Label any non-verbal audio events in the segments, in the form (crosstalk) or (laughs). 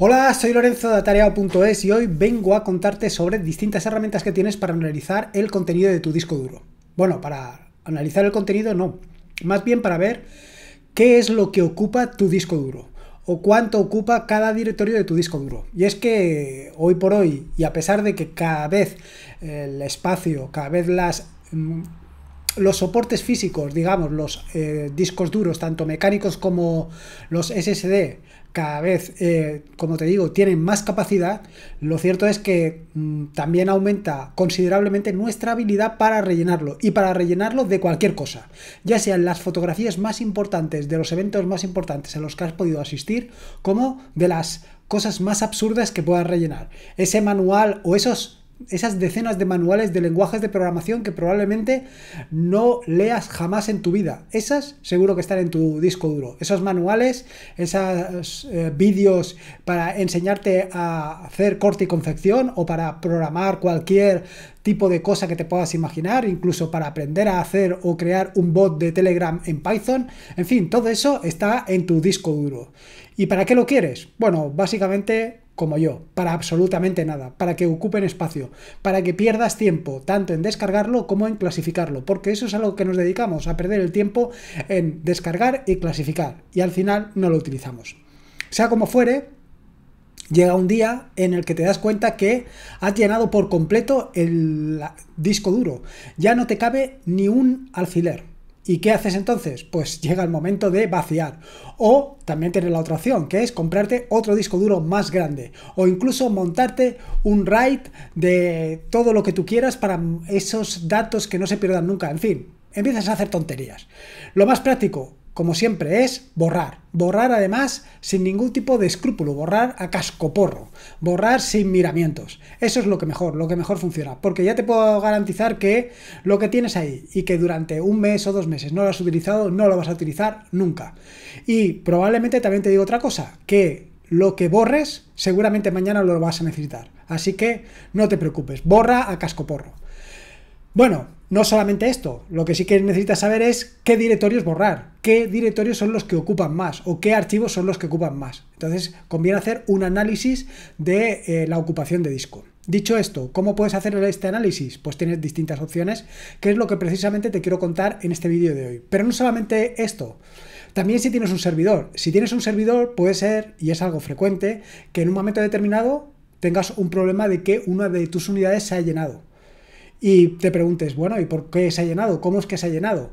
Hola, soy Lorenzo de Atareado.es y hoy vengo a contarte sobre distintas herramientas que tienes para analizar el contenido de tu disco duro. Bueno, para analizar el contenido no, más bien para ver qué es lo que ocupa tu disco duro o cuánto ocupa cada directorio de tu disco duro. Y es que hoy por hoy, y a pesar de que cada vez el espacio, cada vez las mm, los soportes físicos, digamos, los eh, discos duros, tanto mecánicos como los SSD, cada vez, eh, como te digo, tienen más capacidad, lo cierto es que mm, también aumenta considerablemente nuestra habilidad para rellenarlo y para rellenarlo de cualquier cosa, ya sean las fotografías más importantes de los eventos más importantes a los que has podido asistir, como de las cosas más absurdas que puedas rellenar. Ese manual o esos esas decenas de manuales de lenguajes de programación que probablemente no leas jamás en tu vida. Esas seguro que están en tu disco duro. Esos manuales, esos eh, vídeos para enseñarte a hacer corte y confección o para programar cualquier tipo de cosa que te puedas imaginar, incluso para aprender a hacer o crear un bot de Telegram en Python. En fin, todo eso está en tu disco duro. ¿Y para qué lo quieres? Bueno, básicamente como yo, para absolutamente nada, para que ocupen espacio, para que pierdas tiempo, tanto en descargarlo como en clasificarlo, porque eso es algo que nos dedicamos, a perder el tiempo en descargar y clasificar, y al final no lo utilizamos. Sea como fuere, llega un día en el que te das cuenta que has llenado por completo el disco duro, ya no te cabe ni un alfiler. ¿Y qué haces entonces? Pues llega el momento de vaciar. O también tener la otra opción, que es comprarte otro disco duro más grande. O incluso montarte un RAID de todo lo que tú quieras para esos datos que no se pierdan nunca. En fin, empiezas a hacer tonterías. Lo más práctico, como siempre, es borrar. Borrar además sin ningún tipo de escrúpulo, borrar a cascoporro, borrar sin miramientos. Eso es lo que mejor, lo que mejor funciona, porque ya te puedo garantizar que lo que tienes ahí y que durante un mes o dos meses no lo has utilizado, no lo vas a utilizar nunca. Y probablemente también te digo otra cosa, que lo que borres seguramente mañana lo vas a necesitar. Así que no te preocupes, borra a cascoporro. Bueno, no solamente esto, lo que sí que necesitas saber es qué directorios borrar, qué directorios son los que ocupan más o qué archivos son los que ocupan más. Entonces conviene hacer un análisis de eh, la ocupación de disco. Dicho esto, ¿cómo puedes hacer este análisis? Pues tienes distintas opciones, que es lo que precisamente te quiero contar en este vídeo de hoy. Pero no solamente esto, también si tienes un servidor. Si tienes un servidor puede ser, y es algo frecuente, que en un momento determinado tengas un problema de que una de tus unidades se ha llenado y te preguntes, bueno, ¿y por qué se ha llenado? ¿Cómo es que se ha llenado?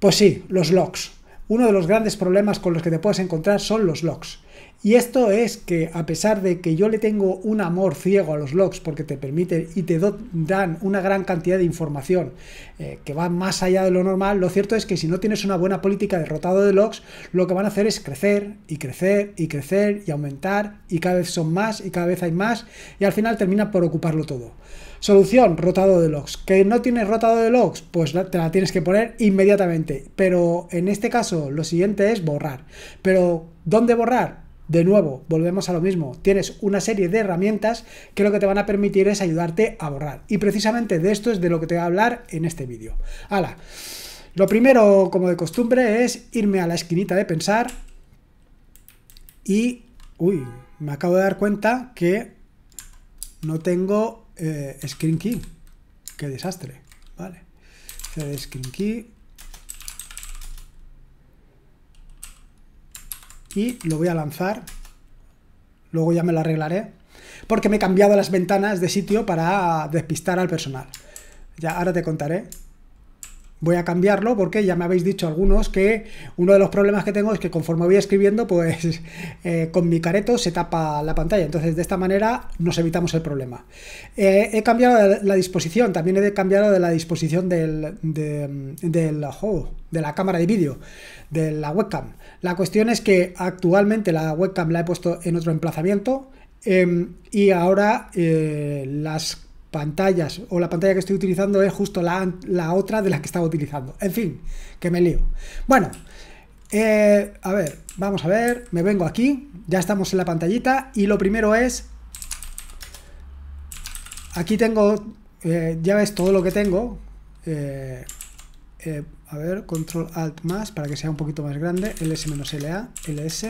Pues sí, los logs. Uno de los grandes problemas con los que te puedes encontrar son los logs. Y esto es que a pesar de que yo le tengo un amor ciego a los logs porque te permiten y te dan una gran cantidad de información eh, que va más allá de lo normal, lo cierto es que si no tienes una buena política de rotado de logs, lo que van a hacer es crecer y crecer y crecer y aumentar y cada vez son más y cada vez hay más y al final termina por ocuparlo todo. Solución, rotado de logs. ¿Que no tienes rotado de logs? Pues te la tienes que poner inmediatamente. Pero en este caso lo siguiente es borrar. Pero ¿dónde borrar? De nuevo, volvemos a lo mismo, tienes una serie de herramientas que lo que te van a permitir es ayudarte a borrar. Y precisamente de esto es de lo que te voy a hablar en este vídeo. ¡Hala! Lo primero, como de costumbre, es irme a la esquinita de pensar y... Uy, me acabo de dar cuenta que no tengo eh, screen key. ¡Qué desastre! Vale. screen key, y lo voy a lanzar. Luego ya me lo arreglaré. Porque me he cambiado las ventanas de sitio para despistar al personal. Ya ahora te contaré voy a cambiarlo porque ya me habéis dicho algunos que uno de los problemas que tengo es que conforme voy escribiendo, pues (laughs) eh, con mi careto se tapa la pantalla. Entonces, de esta manera nos evitamos el problema. Eh, he cambiado la disposición, también he cambiado de la disposición del, de, de la cámara de vídeo, de la webcam. La cuestión es que actualmente la webcam la he puesto en otro emplazamiento em, y ahora eh, las pantallas o la pantalla que estoy utilizando es justo la, otra de la que estaba utilizando. En fin, que me lío. Bueno, eh, a ver, vamos a ver, me vengo aquí, ya estamos en la pantallita y lo primero es, aquí tengo, eh, ya ves todo lo que tengo, eh, a ver, control alt más para que sea un poquito más grande, ls-la, ls,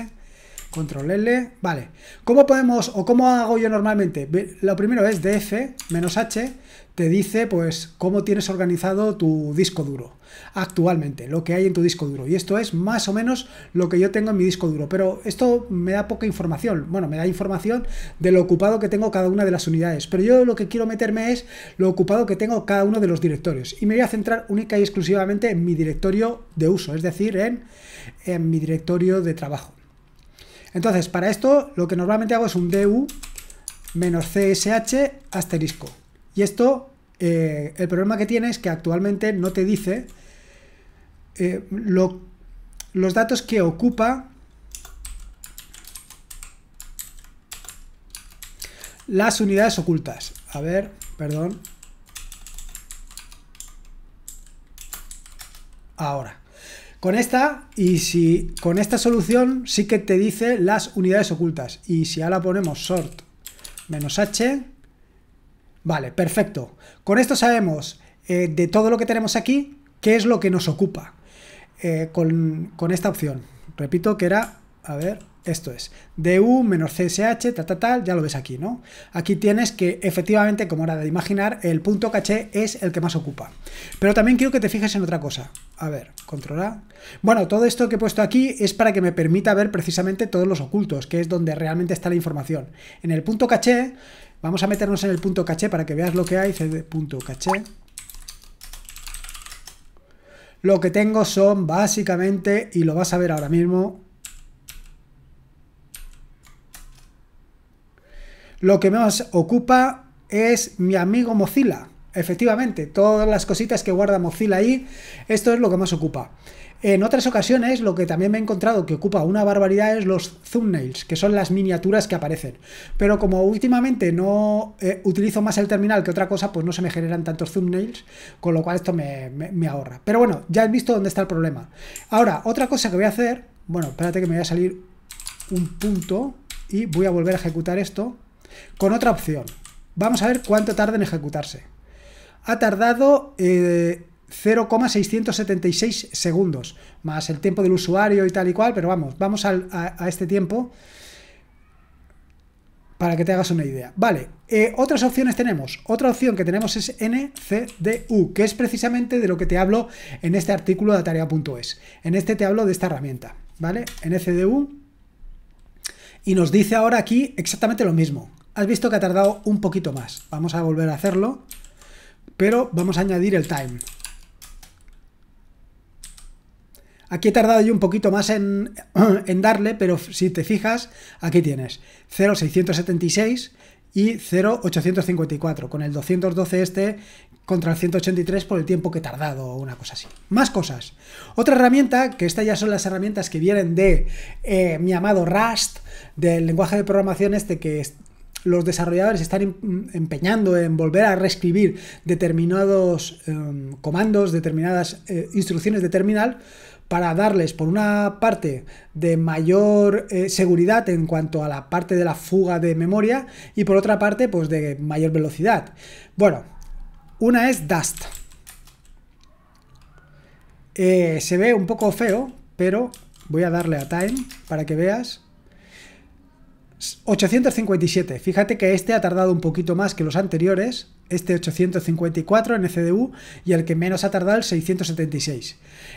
Control L, vale. ¿Cómo podemos o cómo hago yo normalmente? Lo primero es df h, te dice pues cómo tienes organizado tu disco duro actualmente, lo que hay en tu disco duro. Y esto es más o menos lo que yo tengo en mi disco duro, pero esto me da poca información. Bueno, me da información de lo ocupado que tengo cada una de las unidades, pero yo lo que quiero meterme es lo ocupado que tengo cada uno de los directorios. Y me voy a centrar única y exclusivamente en mi directorio de uso, es decir, en, en mi directorio de trabajo. Entonces, para esto lo que normalmente hago es un du menos csh asterisco. Y esto, eh, el problema que tiene es que actualmente no te dice eh, los datos que ocupa las unidades ocultas. A ver, perdón. Ahora. Con esta, y si con esta solución sí que te dice las unidades ocultas. Y si ahora ponemos sort menos h, vale, perfecto. Con esto sabemos eh, de todo lo que tenemos aquí, qué es lo que nos ocupa eh, con, con esta opción. Repito que era a ver, esto es, du menos csh, tal, tal, tal, ya lo ves aquí, ¿no? Aquí tienes que efectivamente, como era de imaginar, el punto caché es el que más ocupa. Pero también quiero que te fijes en otra cosa. A ver, control A. Bueno, todo esto que he puesto aquí es para que me permita ver precisamente todos los ocultos, que es donde realmente está la información. En el punto caché, vamos a meternos en el punto caché para que veas lo que hay, Cd.caché. punto caché lo que tengo son básicamente, y lo vas a ver ahora mismo, Lo que más ocupa es mi amigo Mozilla. Efectivamente, todas las cositas que guarda Mozilla ahí, esto es lo que más ocupa. En otras ocasiones, lo que también me he encontrado que ocupa una barbaridad es los thumbnails, que son las miniaturas que aparecen. Pero como últimamente no eh, utilizo más el terminal que otra cosa, pues no se me generan tantos thumbnails, con lo cual esto me, ahorra. Pero bueno, ya he visto dónde está el problema. Ahora, otra cosa que voy a hacer, bueno, espérate que me voy a salir un punto y voy a volver a ejecutar esto con otra opción. Vamos a ver cuánto tarda en ejecutarse. Ha tardado 0,676 eh, segundos, más el tiempo del usuario y tal y cual, pero vamos, vamos a, este tiempo para que te hagas una idea. Vale, eh, otras opciones tenemos. Otra opción que tenemos es NCDU, que es precisamente de lo que te hablo en este artículo de tarea.es. En este te hablo de esta herramienta, ¿vale? NCDU. Y nos dice ahora aquí exactamente lo mismo. Has visto que ha tardado un poquito más. Vamos a volver a hacerlo, pero vamos a añadir el time. Aquí he tardado yo un poquito más en, (clears throat) darle, pero si te fijas, aquí tienes 0,676 y 0,854, con el 212 este contra el 183 por el tiempo que he tardado o una cosa así. Más cosas. Otra herramienta, que estas ya son las herramientas que vienen de eh, mi amado Rust, del lenguaje de programación este que, los desarrolladores están em, empeñando en volver a reescribir determinados em, comandos, determinadas eh, instrucciones de terminal para darles, por una parte, de mayor eh, seguridad en cuanto a la parte de la fuga de memoria y por otra parte, pues de mayor velocidad. Bueno, una es Dust. Eh, se ve un poco feo, pero voy a darle a Time para que veas. 857. Fíjate que este ha tardado un poquito más que los anteriores, este 854 en CDU y el que menos ha tardado el 676.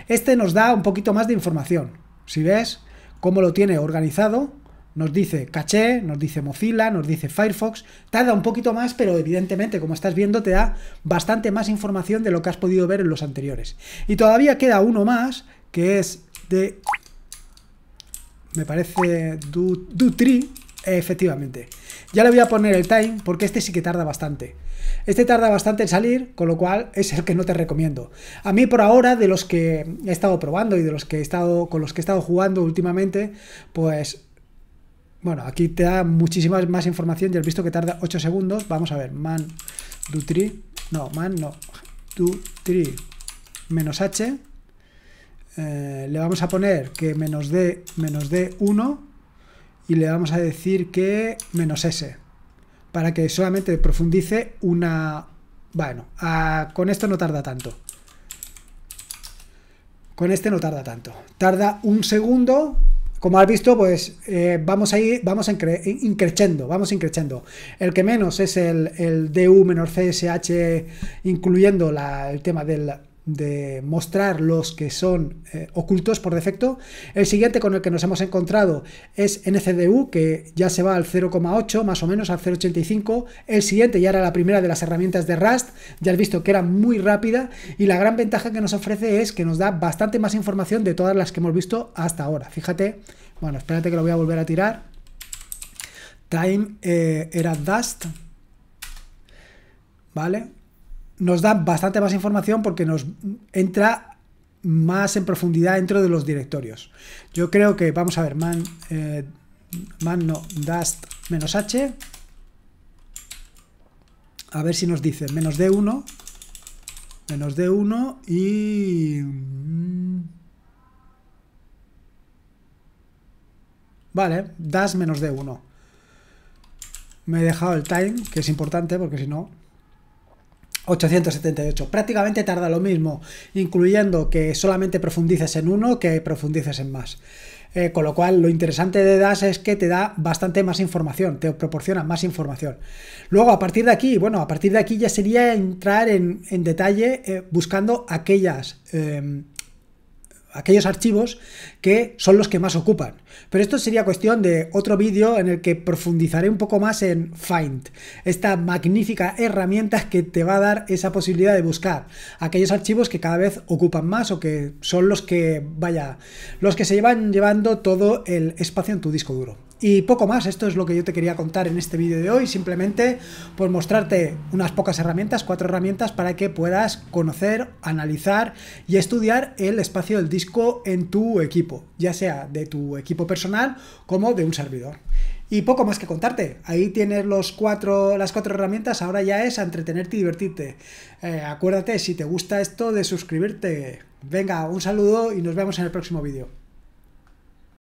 Este nos da un poquito más de información. Si ves cómo lo tiene organizado, nos dice caché, nos dice Mozilla, nos dice Firefox, tarda un poquito más, pero evidentemente, como estás viendo, te da bastante más información de lo que has podido ver en los anteriores. Y todavía queda uno más, que es de... Me parece Dutri, Efectivamente. Ya le voy a poner el time porque este sí que tarda bastante. Este tarda bastante en salir, con lo cual es el que no te recomiendo. A mí por ahora, de los que he estado probando y de los que he estado, con los que he estado jugando últimamente, pues... Bueno, aquí te da muchísima más información. Ya he visto que tarda 8 segundos. Vamos a ver, man, do tri No, man, no. Do tri Menos H. Eh, le vamos a poner que menos D, menos D1 y le vamos a decir que menos S para que solamente profundice una... Bueno, con esto no tarda tanto. Con este no tarda tanto. Tarda un segundo. Como has visto, pues eh, vamos a ir, vamos a vamos increchendo. El que menos es el, el DU menor CSH, incluyendo el tema del, de mostrar los que son eh, ocultos por defecto. El siguiente con el que nos hemos encontrado es NCDU, que ya se va al 0,8, más o menos al 0,85. El siguiente ya era la primera de las herramientas de Rust, ya has visto que era muy rápida y la gran ventaja que nos ofrece es que nos da bastante más información de todas las que hemos visto hasta ahora. Fíjate, bueno, espérate que lo voy a volver a tirar. Time eh, era Dust, ¿vale? nos da bastante más información porque nos entra más en profundidad dentro de los directorios. Yo creo que, vamos a ver, man, eh, man no, dust menos h. A ver si nos dice menos de 1 menos de 1 y... Mm, vale, das menos d1. Me he dejado el time, que es importante porque si no, 878. Prácticamente tarda lo mismo, incluyendo que solamente profundices en uno que profundices en más. Eh, con lo cual, lo interesante de DAS es que te da bastante más información, te proporciona más información. Luego, a partir de aquí, bueno, a partir de aquí ya sería entrar en, detalle eh, buscando aquellas, em, aquellos archivos que son los que más ocupan. Pero esto sería cuestión de otro vídeo en el que profundizaré un poco más en Find, esta magnífica herramienta que te va a dar esa posibilidad de buscar aquellos archivos que cada vez ocupan más o que son los que, vaya, los que se llevan llevando todo el espacio en tu disco duro. Y poco más, esto es lo que yo te quería contar en este vídeo de hoy, simplemente por mostrarte unas pocas herramientas, cuatro herramientas para que puedas conocer, analizar y estudiar el espacio del disco en tu equipo ya sea de tu equipo personal como de un servidor. Y poco más que contarte. Ahí tienes los las cuatro herramientas. Ahora ya es a entretenerte y divertirte. Eh, acuérdate, si te gusta esto, de suscribirte. Venga, un saludo y nos vemos en el próximo vídeo.